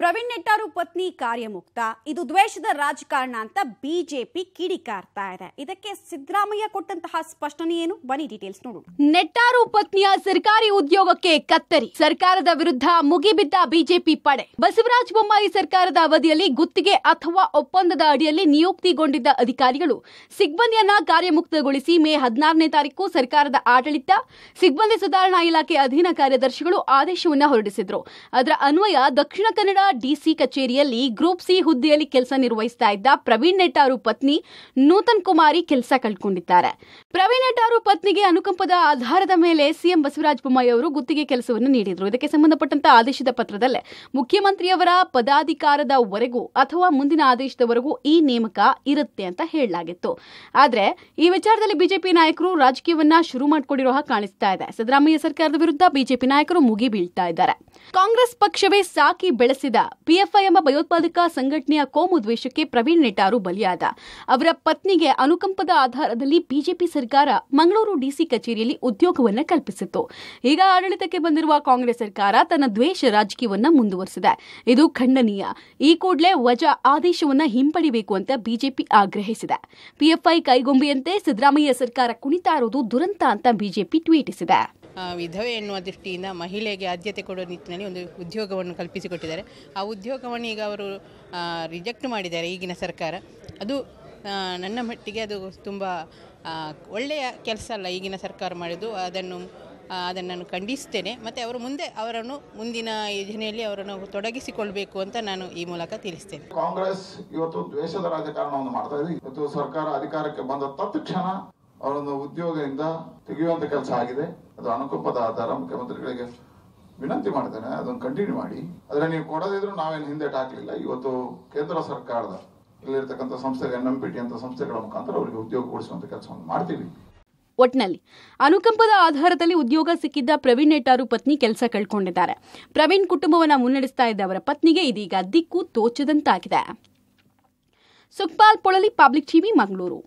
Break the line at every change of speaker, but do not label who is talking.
ಪ್ರವೀಣ್ ನೆಟ್ಟಾರು ಪತ್ನಿ ಕಾರ್ಯಮುಕ್ತ ಇದು ದ್ವೇಷದ ರಾಜಕಾರಣ ಅಂತ ಬಿಜೆಪಿ ಕಿಡಿಕಾರ್ತಾ ಇದೆ ಇದಕ್ಕೆ ಸಿದ್ದರಾಮಯ್ಯ ಕೊಟ್ಟಂತಹ ಸ್ಪಷ್ಟನೆ ಏನು ಬನ್ನಿ ಡೀಟೇಲ್ಸ್ ನೋಡು ನೆಟ್ಟಾರು ಪತ್ನಿಯ ಸರ್ಕಾರಿ ಉದ್ಯೋಗಕ್ಕೆ ಕತ್ತರಿ ಸರ್ಕಾರದ ವಿರುದ್ಧ ಮುಗಿಬಿದ್ದ ಬಿಜೆಪಿ ಪಡೆ ಬಸವರಾಜ ಬೊಮ್ಮಾಯಿ ಸರ್ಕಾರದ ಅವಧಿಯಲ್ಲಿ ಗುತ್ತಿಗೆ ಅಥವಾ ಒಪ್ಪಂದದ ಅಡಿಯಲ್ಲಿ ನಿಯುಕ್ತಿಗೊಂಡಿದ್ದ ಅಧಿಕಾರಿಗಳು ಸಿಬ್ಬಂದಿಯನ್ನ ಕಾರ್ಯಮುಕ್ತಗೊಳಿಸಿ ಮೇ ಹದಿನಾರನೇ ತಾರೀಕು ಸರ್ಕಾರದ ಆಡಳಿತ ಸಿಬ್ಬಂದಿ ಸುಧಾರಣಾ ಇಲಾಖೆ ಅಧೀನ ಕಾರ್ಯದರ್ಶಿಗಳು ಆದೇಶವನ್ನು ಹೊರಡಿಸಿದ್ರು ಅದರ ಅನ್ವಯ ದಕ್ಷಿಣ ಕನ್ನಡ ಡಿಸಿ ಕಚೇರಿಯಲ್ಲಿ ಗ್ರೂಪ್ ಸಿ ಹುದ್ದೆಯಲ್ಲಿ ಕೆಲಸ ನಿರ್ವಹಿಸ್ತಾ ಇದ್ದ ಪ್ರವೀಣ್ ನೆಟ್ಟಾರು ಪತ್ನಿ ನೂತನ್ ಕುಮಾರಿ ಕೆಲಸ ಕಳ್ಕೊಂಡಿದ್ದಾರೆ ಪ್ರವೀಣ್ ನೆಟ್ಟಾರು ಪತ್ನಿಗೆ ಅನುಕಂಪದ ಆಧಾರದ ಮೇಲೆ ಸಿಎಂ ಬಸವರಾಜ ಬೊಮ್ಮಾಯಿ ಅವರು ಗುತ್ತಿಗೆ ಕೆಲಸವನ್ನು ನೀಡಿದರು ಇದಕ್ಕೆ ಸಂಬಂಧಪಟ್ಟಂತಹ ಆದೇಶದ ಪತ್ರದಲ್ಲೇ ಮುಖ್ಯಮಂತ್ರಿಯವರ ಪದಾಧಿಕಾರದವರೆಗೂ ಅಥವಾ ಮುಂದಿನ ಆದೇಶದವರೆಗೂ ಈ ನೇಮಕ ಇರುತ್ತೆ ಅಂತ ಹೇಳಲಾಗಿತ್ತು ಆದರೆ ಈ ವಿಚಾರದಲ್ಲಿ ಬಿಜೆಪಿ ನಾಯಕರು ರಾಜಕೀಯವನ್ನ ಶುರು ಮಾಡಿಕೊಂಡಿರುವ ಹಾಗೆ ಕಾಣಿಸ್ತಾ ಇದೆ ಸಿದ್ದರಾಮಯ್ಯ ಸರ್ಕಾರದ ವಿರುದ್ಧ ಬಿಜೆಪಿ ನಾಯಕರು ಮುಗಿಬೀಳ್ತಾ ಇದ್ದಾರೆ ಕಾಂಗ್ರೆಸ್ ಪಕ್ಷವೇ ಸಾಕಿ ಬೆಳೆಸಿದ ಪಿಎಫ್ಐ ಎಂಬ ಭಯೋತ್ಪಾದಕ ಸಂಘಟನೆಯ ಕೋಮು ದ್ವೇಷಕ್ಕೆ ಪ್ರವೀಣ್ ನೆಟ್ಟಾರು ಬಲಿಯಾದ ಅವರ ಪತ್ನಿಗೆ ಅನುಕಂಪದ ಆಧಾರದಲ್ಲಿ ಬಿಜೆಪಿ ಸರ್ಕಾರ ಮಂಗಳೂರು ಡಿಸಿ ಕಚೇರಿಯಲ್ಲಿ ಉದ್ಯೋಗವನ್ನು ಕಲ್ಪಿಸಿತ್ತು ಈಗ ಆಡಳಿತಕ್ಕೆ ಬಂದಿರುವ ಕಾಂಗ್ರೆಸ್ ಸರ್ಕಾರ ತನ್ನ ದ್ವೇಷ ರಾಜಕೀಯವನ್ನು ಮುಂದುವರೆಸಿದೆ ಇದು ಖಂಡನೀಯ ಈ ಕೂಡಲೇ ವಜಾ ಆದೇಶವನ್ನು ಹಿಂಪಡಿಬೇಕು ಅಂತ ಬಿಜೆಪಿ ಆಗ್ರಹಿಸಿದೆ ಪಿಎಫ್ಐ ಕೈಗೊಂಬೆಯಂತೆ ಸಿದ್ದರಾಮಯ್ಯ ಸರ್ಕಾರ ಕುಣಿತಾ ಇರುವುದು ದುರಂತ ಅಂತ ಬಿಜೆಪಿ ಟ್ವೀಟಿಸಿದೆ
ವಿಧವೆ ಎನ್ನುವ ದೃಷ್ಟಿಯಿಂದ ಮಹಿಳೆಗೆ ಆದ್ಯತೆ ಕೊಡುವ ನಿಟ್ಟಿನಲ್ಲಿ ಒಂದು ಉದ್ಯೋಗವನ್ನು ಕಲ್ಪಿಸಿಕೊಟ್ಟಿದ್ದಾರೆ ಆ ಉದ್ಯೋಗವನ್ನು ಈಗ ಅವರು ರಿಜೆಕ್ಟ್ ಮಾಡಿದ್ದಾರೆ ಈಗಿನ ಸರ್ಕಾರ ಅದು ನನ್ನ ಮಟ್ಟಿಗೆ ಅದು ತುಂಬ ಒಳ್ಳೆಯ ಕೆಲಸ ಅಲ್ಲ ಈಗಿನ ಸರ್ಕಾರ ಮಾಡಿದ್ದು ಅದನ್ನು ಅದನ್ನು ನಾನು ಖಂಡಿಸ್ತೇನೆ ಮತ್ತು ಅವರು ಮುಂದೆ ಅವರನ್ನು ಮುಂದಿನ ಯೋಜನೆಯಲ್ಲಿ ಅವರನ್ನು ತೊಡಗಿಸಿಕೊಳ್ಬೇಕು ಅಂತ ನಾನು ಈ ಮೂಲಕ ತಿಳಿಸ್ತೇನೆ
ಕಾಂಗ್ರೆಸ್ ಇವತ್ತು ದ್ವೇಷದ ರಾಜಕಾರಣವನ್ನು ಮಾಡ್ತಾ ಇದೆ ಇವತ್ತು ಸರ್ಕಾರ ಅಧಿಕಾರಕ್ಕೆ ಬಂದ ತಕ್ಷಣ ಅವರನ್ನು ಉದ್ಯೋಗದಿಂದ ತೆಗೆಯುವಂತ ಕೆಲಸ ಆಗಿದೆ ಅದು ಅನುಕಂಪದ ಆಧಾರ ಮುಖ್ಯಮಂತ್ರಿಗಳಿಗೆ ವಿನಂತಿ ಮಾಡ್ತೇನೆ ಅದನ್ನು ಕಂಟಿನ್ಯೂ ಮಾಡಿ ಆದರೆ ನೀವು ಕೊಡದಿದ್ರು ನಾವೇನು ಹಿಂದೆ ಹಾಕಲಿಲ್ಲ ಇವತ್ತು ಕೇಂದ್ರ ಸರ್ಕಾರದ ಇಲ್ಲಿರ್ತಕ್ಕಂಥ ಸಂಸ್ಥೆಗೆ ಎನ್ ಎಂ ಪಿ ಟಿ ಅಂತ ಸಂಸ್ಥೆಗಳ ಮುಖಾಂತರ ಅವರಿಗೆ ಉದ್ಯೋಗ ಕೊಡಿಸುವಂತ ಕೆಲಸವನ್ನು ಮಾಡ್ತೀವಿ
ಒಟ್ನಲ್ಲಿ ಅನುಕಂಪದ ಆಧಾರದಲ್ಲಿ ಉದ್ಯೋಗ ಸಿಕ್ಕಿದ್ದ ಪ್ರವೀಣ್ ನೆಟ್ಟಾರು ಪತ್ನಿ ಕೆಲಸ ಕಳ್ಕೊಂಡಿದ್ದಾರೆ ಪ್ರವೀಣ್ ಕುಟುಂಬವನ್ನು ಮುನ್ನಡೆಸ್ತಾ ಇದ್ದ ಅವರ ಪತ್ನಿಗೆ ಇದೀಗ ದಿಕ್ಕು ತೋಚದಂತಾಗಿದೆ ಸುಖ್ಪಾಲ್ ಪೊಳಲಿ ಪಬ್ಲಿಕ್ ಟಿವಿ ಮಂಗಳೂರು